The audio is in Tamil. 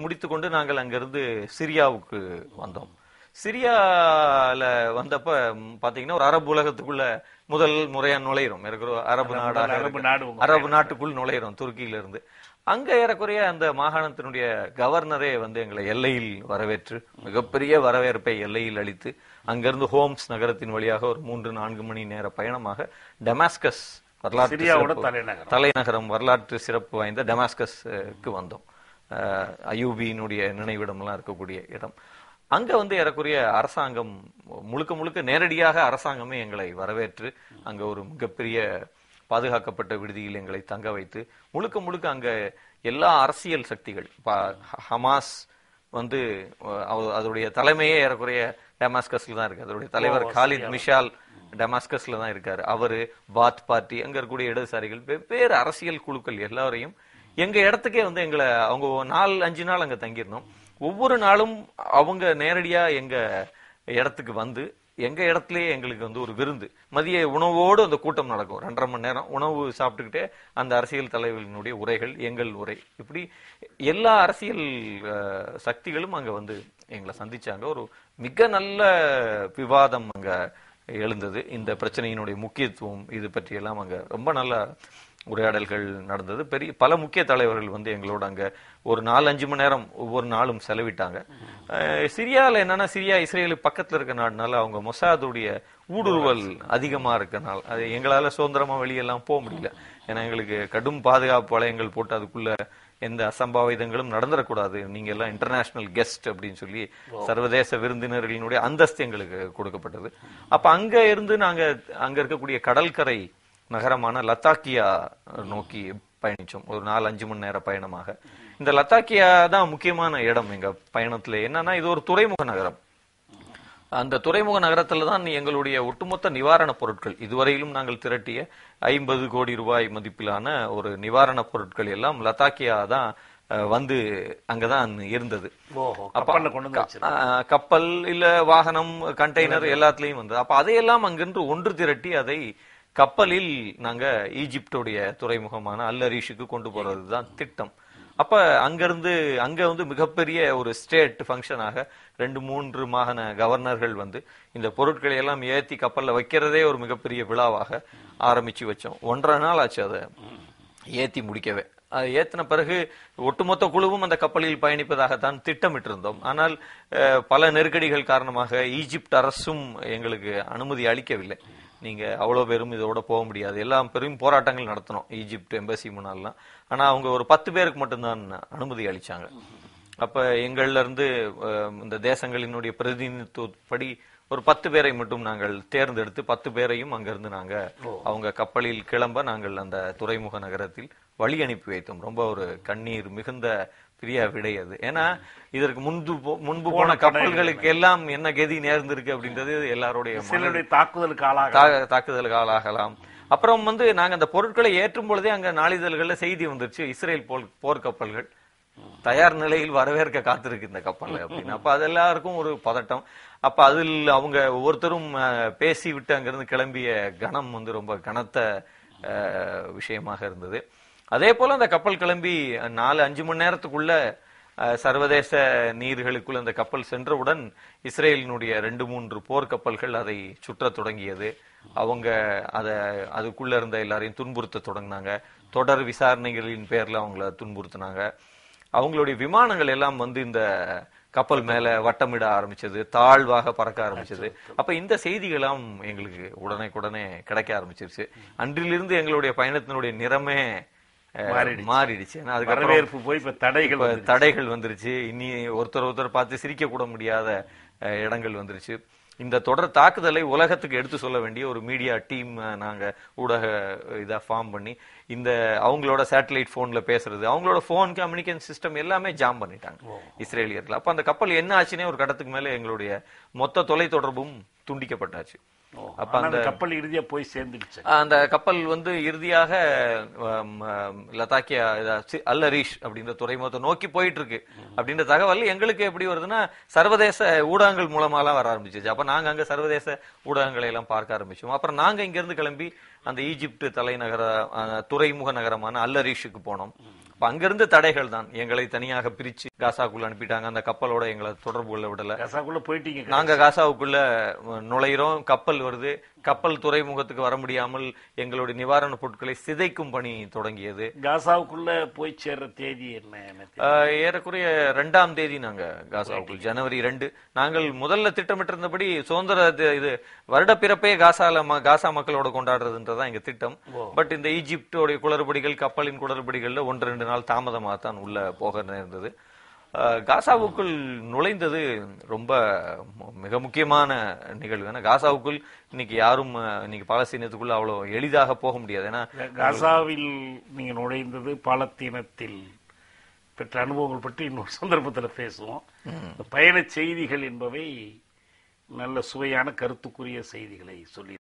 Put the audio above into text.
முடித்துக்கொண்டு நாங்கள் அங்கிருந்து சிரியாவுக்கு வந்தோம் சிரியால வந்தப்ப பாத்தீங்கன்னா ஒரு அரபு உலகத்துக்குள்ள முதல் முறையா நுழையிறோம் இருக்கிற அரபு நாடாக அரபு நாடு அரபு நாட்டுக்குள் நுழையிறோம் துருக்கியில இருந்து அங்க ஏறக்குறைய அந்த மாகாணத்தினுடைய கவர்னரே வந்து எங்களை எல்லையில் வரவேற்று மிகப்பெரிய வரவேற்பை எல்லையில் அளித்து அங்கிருந்து ஹோம்ஸ் நகரத்தின் வழியாக ஒரு மூன்று நான்கு மணி நேர பயணமாக டெமாஸ்கஸ் வரலாற்று தலைநகரம் வரலாற்று சிறப்பு வாய்ந்த டெமாஸ்கஸ்க்கு வந்தோம் அயூபியினுடைய நினைவிடம்லாம் இருக்கக்கூடிய இடம் அங்க வந்து ஏறக்குரிய அரசாங்கம் முழுக்க முழுக்க நேரடியாக அரசாங்கமே எங்களை வரவேற்று அங்க ஒரு மிகப்பெரிய பாதுகாக்கப்பட்ட விடுதியில் எங்களை தங்க வைத்து முழுக்க முழுக்க அங்க எல்லா அரசியல் சக்திகள் ஹமாஸ் வந்து அதோடைய தலைமையே ஏறக்குறைய டெமாஸ்கஸ்ல தான் இருக்கு அதோடைய தலைவர் காலித் மிஷால் டெமாஸ்கஸ்ல தான் இருக்காரு அவரு பாத் பார்ட்டி அங்க இருக்கக்கூடிய இடதுசாரிகள் வெவ்வேறு அரசியல் குழுக்கள் எல்லாரையும் எங்க இடத்துக்கே வந்து எங்களை அவங்க நாலு அஞ்சு நாள் அங்க தங்கியிருந்தோம் ஒவ்வொரு நாளும் அவங்க நேரடியா எங்க இடத்துக்கு வந்து எங்க இடத்துலயே எங்களுக்கு வந்து ஒரு விருந்து மதிய உணவோடு அந்த கூட்டம் நடக்கும் ரெண்டரை மணி நேரம் உணவு சாப்பிட்டுக்கிட்டே அந்த அரசியல் தலைவர்களினுடைய உரைகள் எங்கள் உரை இப்படி எல்லா அரசியல் சக்திகளும் அங்க வந்து எங்களை சந்திச்சாங்க ஒரு மிக நல்ல விவாதம் அங்க எழுந்தது இந்த பிரச்சனையினுடைய முக்கியத்துவம் இது பற்றியெல்லாம் அங்க ரொம்ப நல்லா உரையாடல்கள் நடந்தது பெரிய பல முக்கிய தலைவர்கள் வந்து எங்களோட அங்கே ஒரு நாலு அஞ்சு மணி நேரம் ஒவ்வொரு நாளும் செலவிட்டாங்க சிரியாவில் என்னன்னா சிரியா இஸ்ரேலு பக்கத்தில் இருக்க நாடுனால அவங்க மொசாதுடைய ஊடுருவல் அதிகமாக இருக்கனால அது எங்களால் சுதந்திரமாக வெளியெல்லாம் போக முடியல ஏன்னா எங்களுக்கு கடும் பாதுகாப்பு வளையங்கள் போட்டு அதுக்குள்ள எந்த அசம்பாவிதங்களும் நடந்துடக்கூடாது நீங்க எல்லாம் இன்டர்நேஷனல் கெஸ்ட் அப்படின்னு சொல்லி சர்வதேச விருந்தினர்களினுடைய அந்தஸ்து எங்களுக்கு கொடுக்கப்பட்டது அப்ப அங்க இருந்து நாங்க அங்க இருக்கக்கூடிய கடற்கரை நகரமான லத்தாக்கியா நோக்கி பயணிச்சோம் ஒரு நாலு அஞ்சு மணி நேர பயணமாக இந்த லத்தாக்கியா தான் முக்கியமான இடம் எங்க பயணத்துல என்னன்னா இது ஒரு துறைமுக நகரம் அந்த துறைமுக நகரத்துல தான் எங்களுடைய ஒட்டுமொத்த நிவாரணப் பொருட்கள் இதுவரையிலும் நாங்கள் திரட்டிய ஐம்பது கோடி ரூபாய் மதிப்பிலான ஒரு நிவாரணப் பொருட்கள் எல்லாம் லத்தாக்கியா தான் வந்து அங்கதான் இருந்தது கப்பல் இல்ல வாகனம் கண்டெய்னர் எல்லாத்துலயும் வந்தது அப்ப அதையெல்லாம் அங்கிருந்து ஒன்று திரட்டி அதை கப்பலில் நாங்க ஈஜிப்டுடைய துறைமுகமான அல்லரீஷுக்கு கொண்டு போறது தான் திட்டம் அப்ப அங்கிருந்து அங்க வந்து மிகப்பெரிய ஒரு ஸ்டேட் ஃபங்க்ஷனாக ரெண்டு மூன்று மாகாண கவர்னர்கள் வந்து இந்த பொருட்களை எல்லாம் ஏற்றி கப்பலில் வைக்கிறதே ஒரு மிகப்பெரிய விழாவாக ஆரம்பிச்சு வச்சோம் ஒன்றரை நாள் ஆச்சு அதை ஏற்றி முடிக்கவே ஏத்தின பிறகு ஒட்டுமொத்த குழுவும் அந்த கப்பலில் பயணிப்பதாகத்தான் திட்டமிட்டிருந்தோம் ஆனால் பல நெருக்கடிகள் காரணமாக ஈஜிப்ட் அரசும் எங்களுக்கு அனுமதி அளிக்கவில்லை நீங்கள் அவ்வளோ பேரும் இதோட போக முடியாது எல்லா பேரும் போராட்டங்கள் நடத்தணும் ஈஜிப்ட் எம்பசி முன்னாலாம் ஆனால் அவங்க ஒரு பத்து பேருக்கு மட்டும்தான் அனுமதி அளித்தாங்க அப்போ இருந்து இந்த தேசங்களினுடைய பிரதிநிதித்துவப்படி ஒரு பத்து பேரை மட்டும் நாங்கள் தேர்ந்தெடுத்து பத்து பேரையும் அங்கிருந்து நாங்க அவங்க கப்பலில் கிளம்ப நாங்கள் அந்த துறைமுக நகரத்தில் வழி அனுப்பி வைத்தோம் ரொம்ப ஒரு கண்ணீர் மிகுந்த பிரியா விடை அது ஏன்னா இதற்கு முன்பு முன்பு போன கப்பல்களுக்கு எல்லாம் என்ன கதி நேர்ந்திருக்கு அப்படின்றது எல்லாருடைய தாக்குதலுக்கு ஆளாக தாக்குதலுக்கு ஆளாகலாம் அப்புறம் வந்து நாங்க அந்த பொருட்களை ஏற்றும் பொழுதே அங்க நாளிதழ்கள்ல செய்தி வந்துருச்சு இஸ்ரேல் போல் போர் கப்பல்கள் தயார் நிலையில் வரவேற்க காத்திருக்கு இந்த கப்பல் அப்படின்னு அப்ப அது எல்லாருக்கும் ஒரு பதட்டம் அப்ப அதில் அவங்க ஒவ்வொருத்தரும் பேசி விட்டு அங்கிருந்து கிளம்பிய கணம் வந்து ரொம்ப கனத்த விஷயமாக இருந்தது அதே போல அந்த கப்பல் கிளம்பி நாலு அஞ்சு மணி நேரத்துக்குள்ள சர்வதேச நீர்களுக்குள் அந்த கப்பல் சென்றவுடன் இஸ்ரேலினுடைய ரெண்டு மூன்று போர்க்கப்பல்கள் அதை சுற்றத் தொடங்கியது அவங்க அதை அதுக்குள்ள இருந்த எல்லாரையும் துன்புறுத்த தொடங்கினாங்க தொடர் விசாரணைகளின் பேர்ல அவங்கள துன்புறுத்தினாங்க அவங்களுடைய விமானங்கள் எல்லாம் வந்து இந்த கப்பல் மேல வட்டமிட ஆரம்பிச்சது தாழ்வாக பறக்க ஆரம்பிச்சது அப்ப இந்த செய்திகளாம் எங்களுக்கு உடனே உடனே கிடைக்க ஆரம்பிச்சிருச்சு அன்றிலிருந்து எங்களுடைய பயணத்தினுடைய நிறமே மாறிடுச்சு ஏன்னா வரவேற்பு போய் இப்ப தடைகள் தடைகள் வந்துருச்சு இனி ஒருத்தர் ஒருத்தர் பார்த்து சிரிக்க கூட முடியாத இடங்கள் வந்துருச்சு இந்த தொடர் தாக்குதலை உலகத்துக்கு எடுத்து சொல்ல வேண்டிய ஒரு மீடியா டீம் நாங்க ஊடக இதா ஃபார்ம் பண்ணி இந்த அவங்களோட சேட்டலைட் போன்ல பேசுறது அவங்களோட ஃபோன் கம்யூனிகேஷன் சிஸ்டம் எல்லாமே ஜாம் பண்ணிட்டாங்க இஸ்ரேலியர்கள் அப்ப அந்த கப்பல் என்ன ஆச்சுன்னே ஒரு கடத்துக்கு மேலே எங்களுடைய மொத்த தொலை தொடர்பும் துண்டிக்கப்பட்டாச்சு அப்ப அந்த கப்பல் இறுதியா போய் சேர்ந்துடுச்சு அந்த கப்பல் வந்து இறுதியாக லதாக்கியா அல் அரீஷ் அப்படின்ற துறைமுகத்தை நோக்கி போயிட்டு இருக்கு அப்படின்ற தகவல் எங்களுக்கு எப்படி வருதுன்னா சர்வதேச ஊடகங்கள் மூலமாலாம் வர ஆரம்பிச்சிச்சு அப்ப நாங்க அங்க சர்வதேச ஊடகங்களை எல்லாம் பார்க்க ஆரம்பிச்சோம் அப்புறம் நாங்க இங்க இருந்து கிளம்பி அந்த ஈஜிப்ட் தலைநகர துறைமுக நகரமான அல் அரீஷுக்கு போனோம் அங்கிருந்து தடைகள் தான் எங்களை தனியாக பிரிச்சு காசாக்குள்ள அனுப்பிட்டாங்க அந்த கப்பலோட எங்களை தொடர்பு கொள்ள விடல காசாக்குள்ள போயிட்டீங்க நாங்க காசாவுக்குள்ள நுழையிறோம் கப்பல் வருது கப்பல் துறைமுகத்துக்கு வர முடியாமல் எங்களுடைய நிவாரணப் பொருட்களை சிதைக்கும் பணி தொடங்கியது காசாவுக்குள்ள போய் சேர்ற தேதி என்ன ஏறக்குறைய ரெண்டாம் தேதி நாங்க காசாவுக்குள் ஜனவரி ரெண்டு நாங்கள் முதல்ல திட்டமிட்டிருந்தபடி சுதந்திர இது வருட பிறப்பே காசால காசா மக்களோட கொண்டாடுறதுன்றதா எங்க திட்டம் பட் இந்த ஈஜிப்டோடைய குளறுபடிகள் கப்பலின் குளறுபடிகள்ல ஒன்று ரெண்டு நாள் தாமதமாக தான் உள்ள போக நேர்ந்தது காசாவுக்குள் நுழைந்தது ரொம்ப மிக முக்கியமான நிகழ்வு ஏன்னா காசாவுக்குள் இன்னைக்கு யாரும் இன்னைக்கு பாலஸ்தீனத்துக்குள்ள அவ்வளவு எளிதாக போக முடியாது ஏன்னா காசாவில் நீங்க நுழைந்தது பாலத்தீனத்தில் பெற்ற அனுபவங்கள் பற்றி இன்னொரு சந்தர்ப்பத்தில் பேசுவோம் பயண செய்திகள் என்பவை நல்ல சுவையான கருத்துக்குரிய செய்திகளை சொல்லி